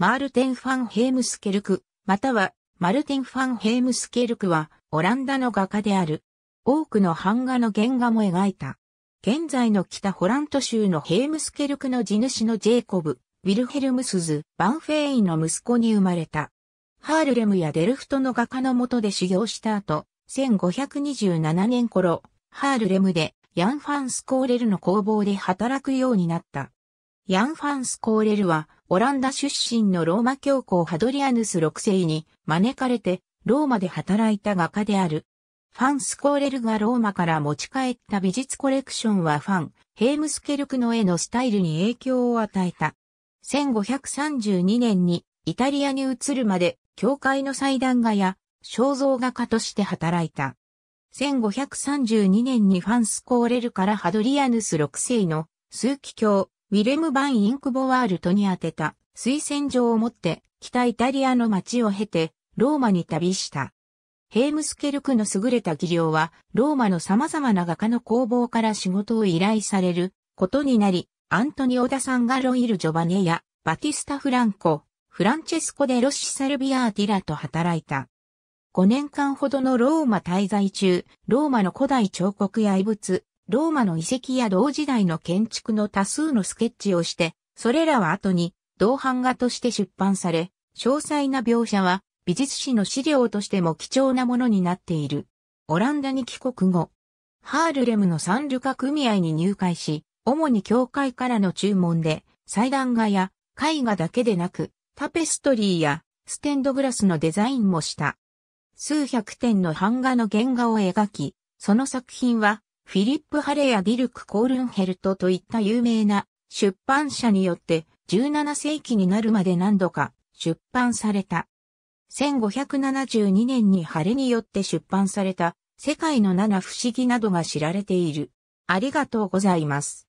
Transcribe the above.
マールテン・ファンヘームスケルク、またはマルティン・ファンヘームスケルクはオランダの画家である。多くの版画の原画も描いた。現在の北ホラント州のヘームスケルクの地主のジェイコブ、ウィルヘルムスズ、バンフェインの息子に生まれた。ハールレムやデルフトの画家の下で修行した後、1527年頃、ハールレムでヤンファン・スコーレルの工房で働くようになった。ヤン・ファンス・コーレルは、オランダ出身のローマ教皇ハドリアヌス6世に招かれて、ローマで働いた画家である。ファンス・コーレルがローマから持ち帰った美術コレクションはファン、ヘームスケルクの絵のスタイルに影響を与えた。1532年にイタリアに移るまで、教会の祭壇画や肖像画家として働いた。1532年にファンス・コーレルからハドリアヌス6世の数奇教、ウィレム・バン・インクボワールトに宛てた推薦状を持って北イタリアの町を経てローマに旅した。ヘームスケルクの優れた技量はローマの様々な画家の工房から仕事を依頼されることになり、アントニオダ・サンガロイル・ジョバネやバティスタ・フランコ、フランチェスコ・デ・ロシ・サルビアアティラと働いた。5年間ほどのローマ滞在中、ローマの古代彫刻や遺物、ローマの遺跡や同時代の建築の多数のスケッチをして、それらは後に同版画として出版され、詳細な描写は美術史の資料としても貴重なものになっている。オランダに帰国後、ハールレムの三流化組合に入会し、主に教会からの注文で、祭壇画や絵画だけでなく、タペストリーやステンドグラスのデザインもした。数百点の版画の原画を描き、その作品はフィリップ・ハレやディルク・コールンヘルトといった有名な出版社によって17世紀になるまで何度か出版された。1572年にハレによって出版された世界の七不思議などが知られている。ありがとうございます。